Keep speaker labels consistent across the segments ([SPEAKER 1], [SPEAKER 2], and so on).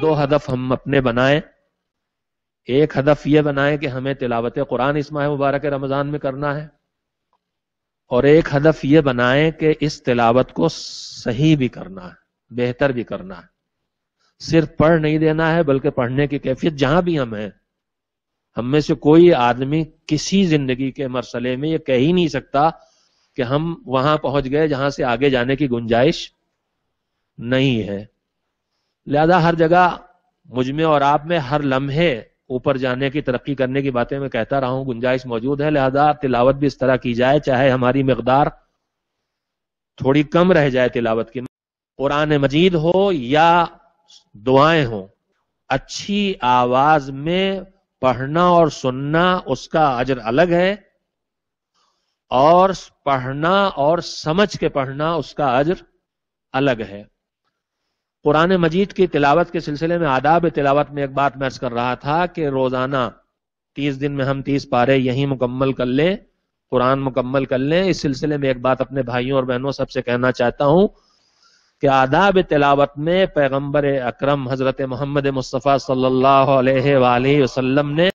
[SPEAKER 1] दो हदफ हम अपने बनाए एक हदफ ये बनाएं कि हमें तिलावत कुरान इस माह मुबारक रमज़ान में करना है और एक हदफ ये बनाए कि इस तिलावत को सही भी करना है बेहतर भी करना है सिर्फ पढ़ नहीं देना है बल्कि पढ़ने की कैफियत जहां भी हम हैं हम में से कोई आदमी किसी जिंदगी के मरसले में ये कह ही नहीं सकता कि हम वहां पहुंच गए जहां से आगे जाने की गुंजाइश नहीं है लिहाजा हर जगह मुझमे और आप में हर लम्हे ऊपर जाने की तरक्की करने की बातें मैं कहता रहा हूं गुंजाइश मौजूद है लिहाजा तिलावत भी इस तरह की जाए चाहे हमारी मकदार थोड़ी कम रह जाए तिलावत की कुरान मजीद हो या दुआएं हो अच्छी आवाज में पढ़ना और सुनना उसका अजर अलग है और पढ़ना और समझ के पढ़ना उसका अजर अलग है कुरान मजीद की तिलावत के सिलसिले में आदाब तिलावत में एक बात मैं कर रहा था कि रोज़ाना तीस दिन में हम तीस पारे यही मुकम्मल कर लें कुरान मुकम्मल कर लें इस सिलसिले में एक बात अपने भाइयों और बहनों सबसे कहना चाहता हूँ कि आदाब तिलावत में पैगम्बर अक्रम हज़रत मोहम्मद मुस्तफ़ा सल्ला वसम ने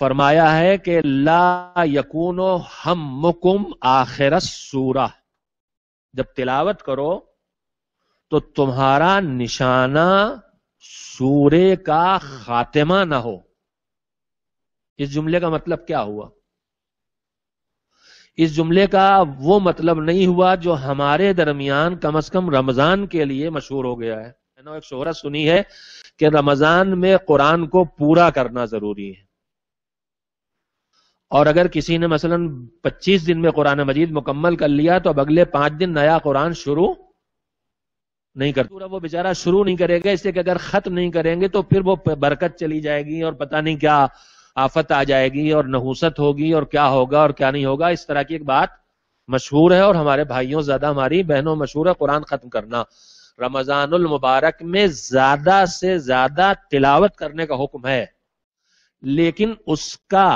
[SPEAKER 1] फरमाया है कि ला यकूनो हम मुकुम आखिर सूरा जब तिलावत करो तो तुम्हारा निशाना सूर्य का खातिमा ना हो इस जुमले का मतलब क्या हुआ इस जुमले का वो मतलब नहीं हुआ जो हमारे दरमियान कम अज कम रमजान के लिए मशहूर हो गया है मैंने एक शोहरत सुनी है कि रमजान में कुरान को पूरा करना जरूरी है और अगर किसी ने मसलन 25 दिन में कुरान मजीद मुकम्मल कर लिया तो अब अगले पांच दिन नया कुरान शुरू नहीं कर पूरा वो बेचारा शुरू नहीं करेगा इसलिए कि अगर खत्म नहीं करेंगे तो फिर वो बरकत चली जाएगी और पता नहीं क्या आफत आ जाएगी और नहूसत होगी और क्या होगा और क्या नहीं होगा इस तरह की एक बात मशहूर है और हमारे भाइयों ज्यादा हमारी बहनों मशहूर है कुरान खत्म करना रमजानुल मुबारक में ज्यादा से ज्यादा तिलावत करने का हुक्म है लेकिन उसका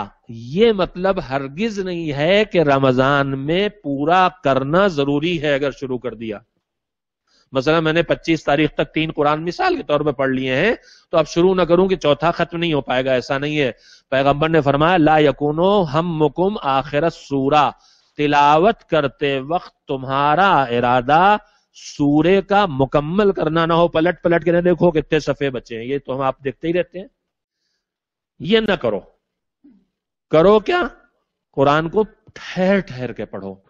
[SPEAKER 1] ये मतलब हरगिज नहीं है कि रमजान में पूरा करना जरूरी है अगर शुरू कर दिया मसला मैंने 25 तारीख तक तीन कुरान मिसाल के तौर पर पढ़ लिए हैं तो अब शुरू ना करूं कि चौथा खत्म नहीं हो पाएगा ऐसा नहीं है पैगम्बर ने फरमाया ला यकूनो हम मुकुम आखिर सूरा तिलावत करते वक्त तुम्हारा इरादा सूर्य का मुकम्मल करना ना हो पलट पलट के ना देखो कितने सफे बचे हैं ये तो हम आप देखते ही रहते हैं ये ना करो करो क्या कुरान को ठहर ठहर के पढ़ो